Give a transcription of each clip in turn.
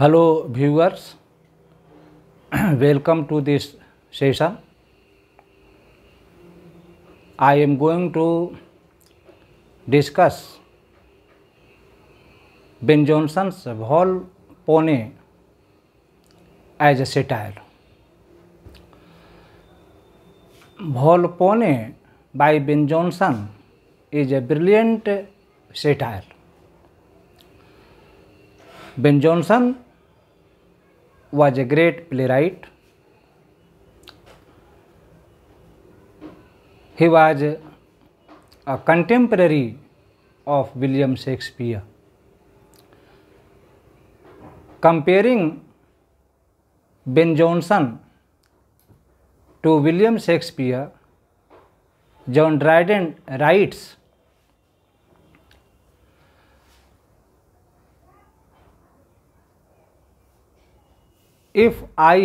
Hello viewers welcome to this session I am going to discuss Ben Jonson's Volpone as a satire Volpone by Ben Jonson is a brilliant satire Ben Jonson was a great playwright. He was a contemporary of William Shakespeare. Comparing Ben Jonson to William Shakespeare, John Dryden writes if I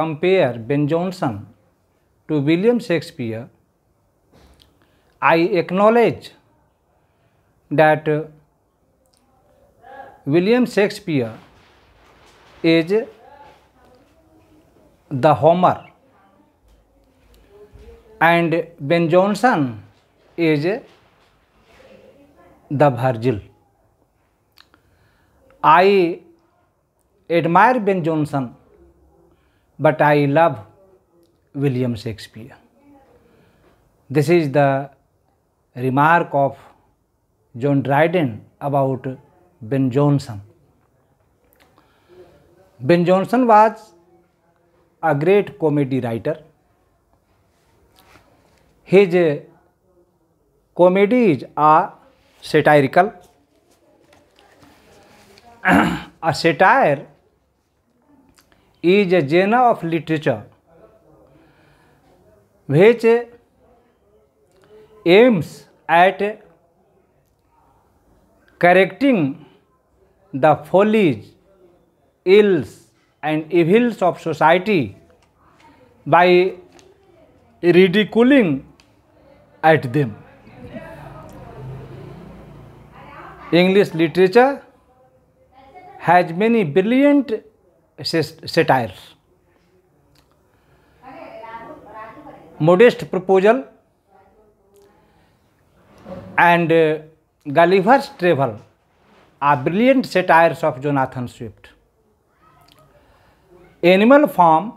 compare Ben Jonson to William Shakespeare, I acknowledge that William Shakespeare is the Homer and Ben Jonson is the Virgil. I admire Ben Jonson but I love William Shakespeare this is the remark of John Dryden about Ben Jonson Ben Jonson was a great comedy writer his comedies are satirical a satire is a genre of literature which aims at correcting the follies ills and evils of society by ridiculing at them English literature has many brilliant satire Modest Proposal and Gulliver's Travel are brilliant satires of Jonathan Swift Animal Farm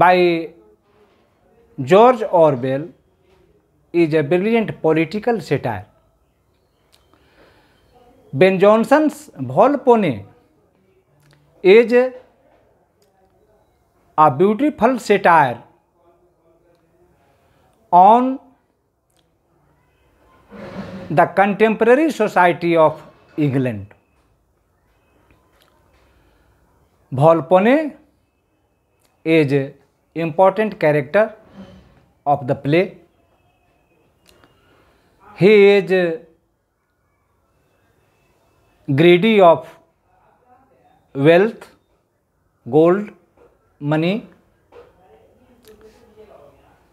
by George ऑरबेल is a brilliant political satire Ben Jonson's Volpone is a beautiful satire on the contemporary society of England Volpone is important character of the play he is greedy of wealth, gold, money.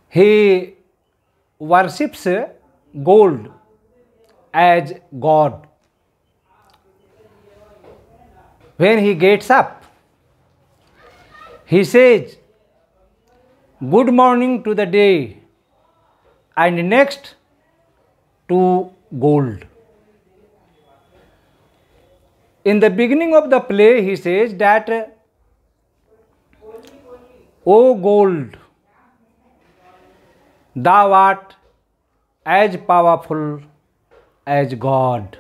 He worships gold as God. When he gets up, he says, Good morning to the day, and next to gold in the beginning of the play he says that o gold thou art as powerful as god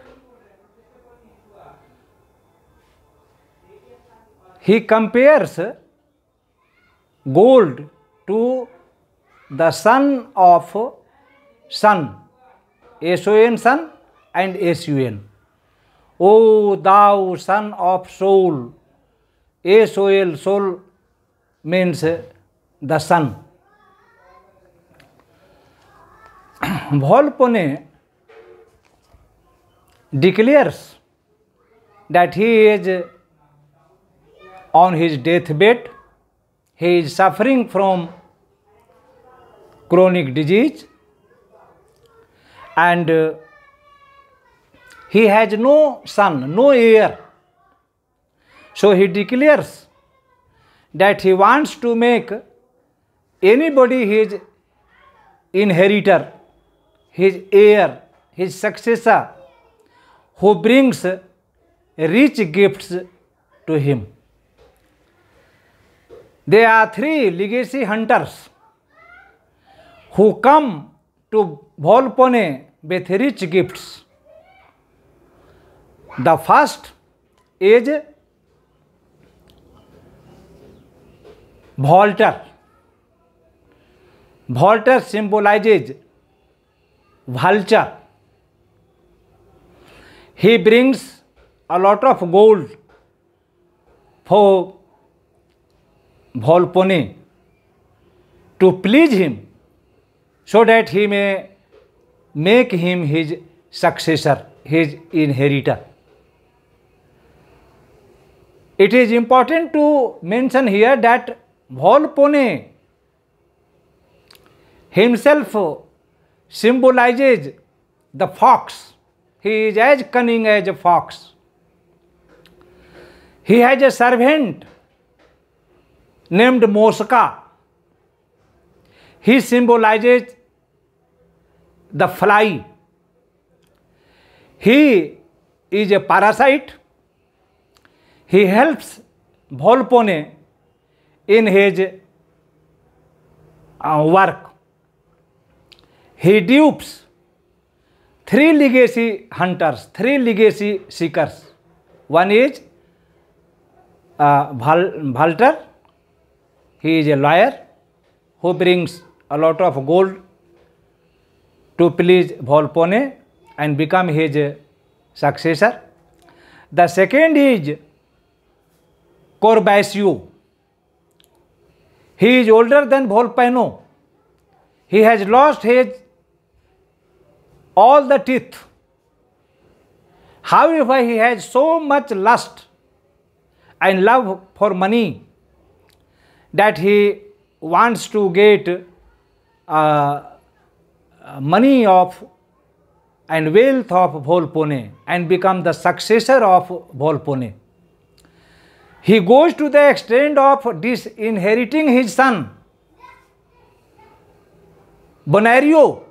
he compares gold to the son of sun s o n sun and s u n O दाओ sun of sol a sol sol means the sun Volpone declares that he is on his death bed he is suffering from chronic disease and He has no son, no heir. So he declares that he wants to make anybody his inheritor, his heir, his successor, who brings rich gifts to him. There are three legacy hunters who come to Volpone with rich gifts. The first is Voltore Voltore symbolises vulture he brings a lot of gold for Volpone to please him so that he may make him his successor, his inheritor. It is important to mention here that Volpone himself symbolizes the fox. He is as cunning as a fox. He has a servant named Mosca. He symbolizes the fly. He is a parasite he helps Volpone in his uh, work. He dupes three legacy hunters, three legacy seekers. One is uh, Walter, he is a lawyer who brings a lot of gold to please Volpone and become his successor. The second is Corbaccio. He is older than Volpano. He has lost his all the teeth. However, he has so much lust and love for money that he wants to get uh, money of and wealth of Volpone and become the successor of Volpone. He goes to the extent of disinheriting his son. Bonario.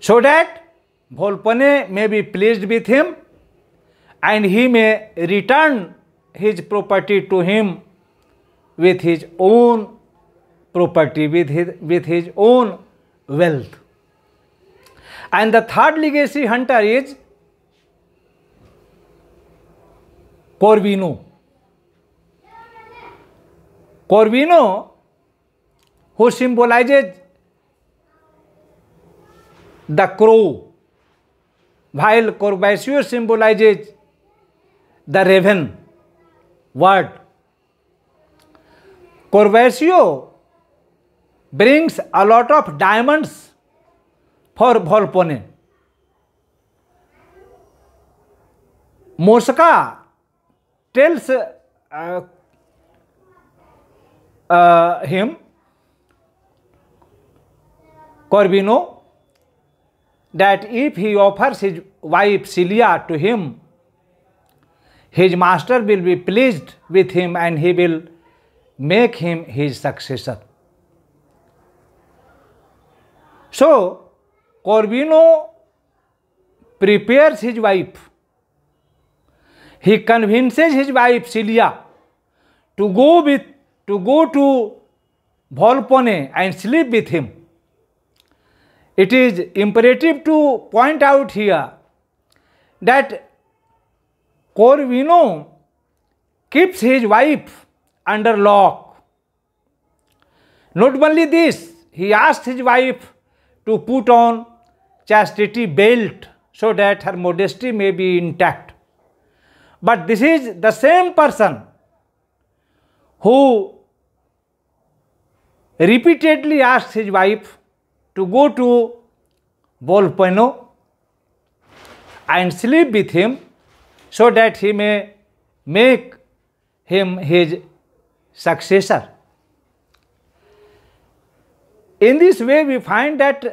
So that Volpone may be pleased with him and he may return his property to him with his own property, with his, with his own wealth. And the third legacy hunter is Corvino Corvino who symbolises the crow while Corbaccio symbolises the raven bird Corbaccio brings a lot of diamonds for Volpone Mosca tells uh, uh, him Corbino that if he offers his wife Celia to him, his master will be pleased with him and he will make him his successor. So, Corbino prepares his wife he convinces his wife Celia to go with to go to Volpone and sleep with him. It is imperative to point out here that Corvino keeps his wife under lock. Not only this, he asked his wife to put on chastity belt so that her modesty may be intact. But this is the same person who repeatedly asked his wife to go to Volpano and sleep with him so that he may make him his successor. In this way, we find that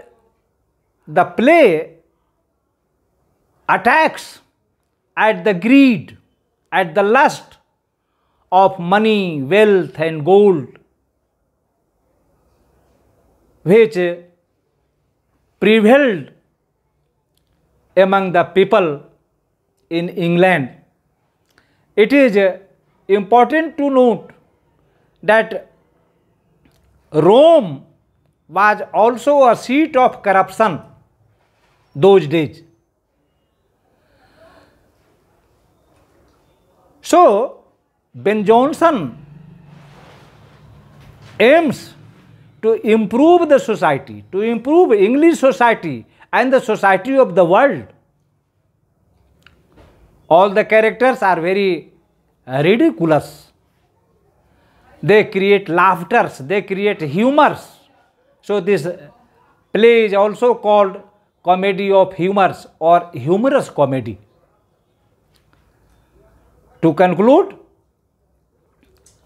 the play attacks at the greed, at the lust of money, wealth and gold, which prevailed among the people in England. It is important to note that Rome was also a seat of corruption those days. So, Ben Jonson aims to improve the society, to improve English society and the society of the world. All the characters are very ridiculous. They create laughters, they create humors. So this play is also called comedy of humors or humorous comedy. To conclude,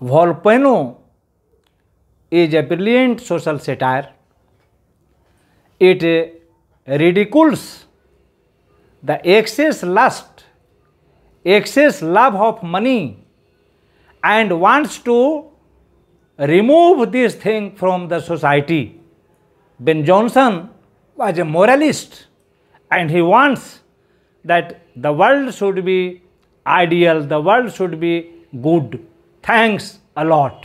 Volpone is a brilliant social satire. It ridicules the excess lust, excess love of money, and wants to remove this thing from the society. Ben Johnson was a moralist and he wants that the world should be ideal, the world should be good. Thanks a lot.